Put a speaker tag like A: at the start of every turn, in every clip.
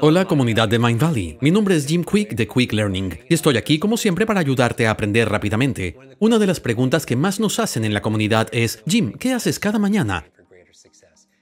A: Hola comunidad de Mindvalley, Valley, mi nombre es Jim Quick de Quick Learning y estoy aquí como siempre para ayudarte a aprender rápidamente. Una de las preguntas que más nos hacen en la comunidad es, Jim, ¿qué haces cada mañana?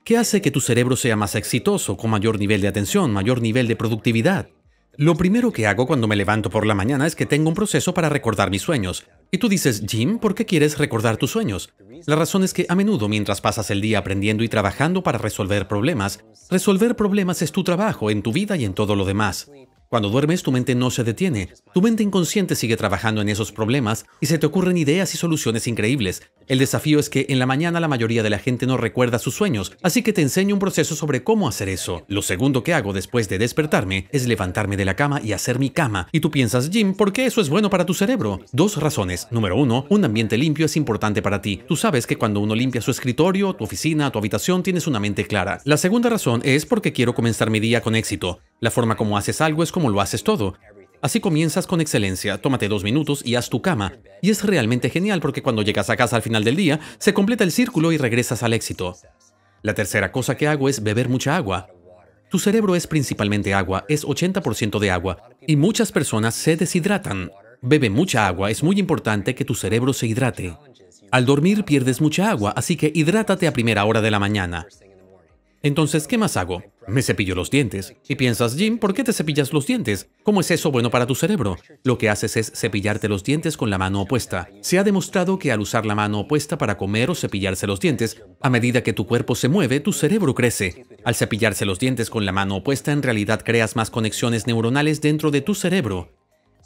A: ¿Qué hace que tu cerebro sea más exitoso, con mayor nivel de atención, mayor nivel de productividad? Lo primero que hago cuando me levanto por la mañana es que tengo un proceso para recordar mis sueños. Y tú dices, Jim, ¿por qué quieres recordar tus sueños? La razón es que a menudo mientras pasas el día aprendiendo y trabajando para resolver problemas, resolver problemas es tu trabajo en tu vida y en todo lo demás. Cuando duermes, tu mente no se detiene. Tu mente inconsciente sigue trabajando en esos problemas y se te ocurren ideas y soluciones increíbles. El desafío es que en la mañana la mayoría de la gente no recuerda sus sueños, así que te enseño un proceso sobre cómo hacer eso. Lo segundo que hago después de despertarme es levantarme de la cama y hacer mi cama. Y tú piensas, Jim, ¿por qué eso es bueno para tu cerebro? Dos razones. Número uno, un ambiente limpio es importante para ti. Tú sabes que cuando uno limpia su escritorio, tu oficina, tu habitación, tienes una mente clara. La segunda razón es porque quiero comenzar mi día con éxito. La forma como haces algo es como lo haces todo. Así comienzas con excelencia, tómate dos minutos y haz tu cama. Y es realmente genial porque cuando llegas a casa al final del día, se completa el círculo y regresas al éxito. La tercera cosa que hago es beber mucha agua. Tu cerebro es principalmente agua, es 80% de agua, y muchas personas se deshidratan. Bebe mucha agua, es muy importante que tu cerebro se hidrate. Al dormir pierdes mucha agua, así que hidrátate a primera hora de la mañana. Entonces, ¿qué más hago? Me cepillo los dientes. Y piensas, Jim, ¿por qué te cepillas los dientes? ¿Cómo es eso bueno para tu cerebro? Lo que haces es cepillarte los dientes con la mano opuesta. Se ha demostrado que al usar la mano opuesta para comer o cepillarse los dientes, a medida que tu cuerpo se mueve, tu cerebro crece. Al cepillarse los dientes con la mano opuesta, en realidad creas más conexiones neuronales dentro de tu cerebro.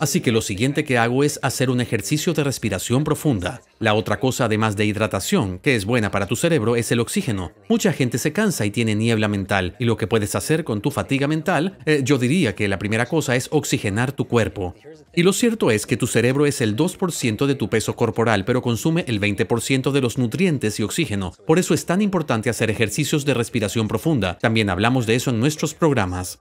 A: Así que lo siguiente que hago es hacer un ejercicio de respiración profunda. La otra cosa, además de hidratación, que es buena para tu cerebro, es el oxígeno. Mucha gente se cansa y tiene niebla mental, y lo que puedes hacer con tu fatiga mental, eh, yo diría que la primera cosa es oxigenar tu cuerpo. Y lo cierto es que tu cerebro es el 2% de tu peso corporal, pero consume el 20% de los nutrientes y oxígeno. Por eso es tan importante hacer ejercicios de respiración profunda. También hablamos de eso en nuestros programas.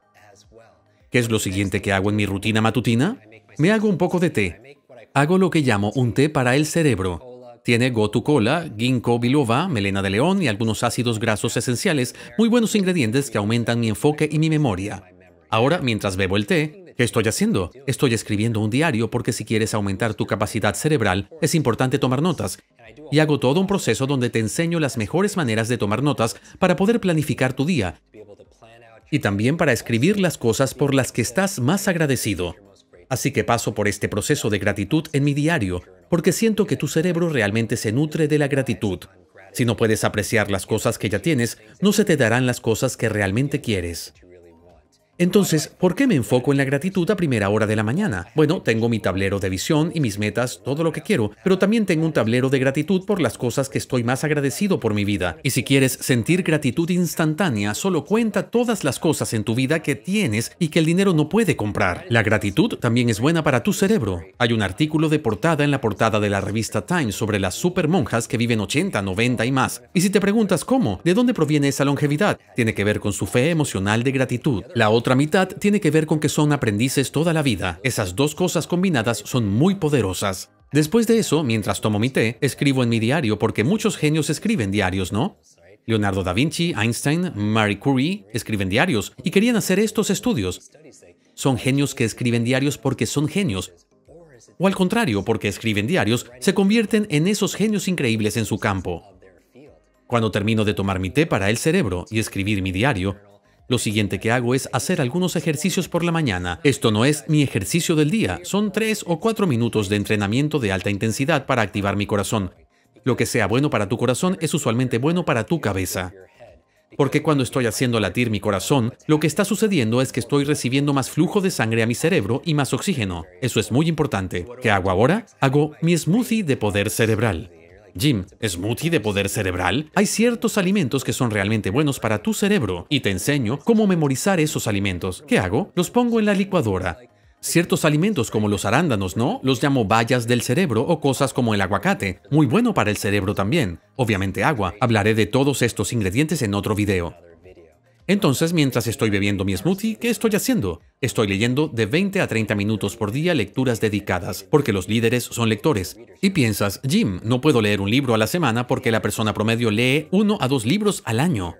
A: ¿Qué es lo siguiente que hago en mi rutina matutina? Me hago un poco de té. Hago lo que llamo un té para el cerebro. Tiene gotu cola, ginkgo biloba, melena de león y algunos ácidos grasos esenciales, muy buenos ingredientes que aumentan mi enfoque y mi memoria. Ahora, mientras bebo el té, ¿Qué estoy haciendo? Estoy escribiendo un diario porque si quieres aumentar tu capacidad cerebral, es importante tomar notas. Y hago todo un proceso donde te enseño las mejores maneras de tomar notas para poder planificar tu día y también para escribir las cosas por las que estás más agradecido. Así que paso por este proceso de gratitud en mi diario, porque siento que tu cerebro realmente se nutre de la gratitud. Si no puedes apreciar las cosas que ya tienes, no se te darán las cosas que realmente quieres. Entonces, ¿por qué me enfoco en la gratitud a primera hora de la mañana? Bueno, tengo mi tablero de visión y mis metas, todo lo que quiero, pero también tengo un tablero de gratitud por las cosas que estoy más agradecido por mi vida. Y si quieres sentir gratitud instantánea, solo cuenta todas las cosas en tu vida que tienes y que el dinero no puede comprar. La gratitud también es buena para tu cerebro. Hay un artículo de portada en la portada de la revista Time sobre las super monjas que viven 80, 90 y más. Y si te preguntas cómo, ¿de dónde proviene esa longevidad? Tiene que ver con su fe emocional de gratitud. La otra otra mitad tiene que ver con que son aprendices toda la vida. Esas dos cosas combinadas son muy poderosas. Después de eso, mientras tomo mi té, escribo en mi diario porque muchos genios escriben diarios, ¿no? Leonardo da Vinci, Einstein, Marie Curie escriben diarios y querían hacer estos estudios. Son genios que escriben diarios porque son genios. O al contrario, porque escriben diarios, se convierten en esos genios increíbles en su campo. Cuando termino de tomar mi té para el cerebro y escribir mi diario, lo siguiente que hago es hacer algunos ejercicios por la mañana. Esto no es mi ejercicio del día, son tres o cuatro minutos de entrenamiento de alta intensidad para activar mi corazón. Lo que sea bueno para tu corazón es usualmente bueno para tu cabeza. Porque cuando estoy haciendo latir mi corazón, lo que está sucediendo es que estoy recibiendo más flujo de sangre a mi cerebro y más oxígeno. Eso es muy importante. ¿Qué hago ahora? Hago mi smoothie de poder cerebral. Jim, ¿smoothie de poder cerebral? Hay ciertos alimentos que son realmente buenos para tu cerebro y te enseño cómo memorizar esos alimentos. ¿Qué hago? Los pongo en la licuadora. Ciertos alimentos como los arándanos, ¿no? Los llamo vallas del cerebro o cosas como el aguacate. Muy bueno para el cerebro también. Obviamente agua. Hablaré de todos estos ingredientes en otro video. Entonces, mientras estoy bebiendo mi smoothie, ¿qué estoy haciendo? Estoy leyendo de 20 a 30 minutos por día lecturas dedicadas, porque los líderes son lectores. Y piensas, Jim, no puedo leer un libro a la semana porque la persona promedio lee uno a dos libros al año.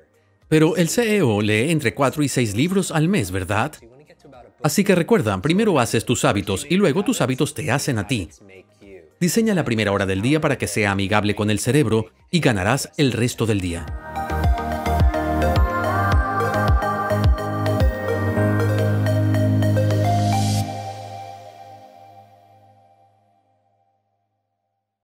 A: Pero el CEO lee entre 4 y 6 libros al mes, ¿verdad? Así que recuerda, primero haces tus hábitos y luego tus hábitos te hacen a ti. Diseña la primera hora del día para que sea amigable con el cerebro y ganarás el resto del día.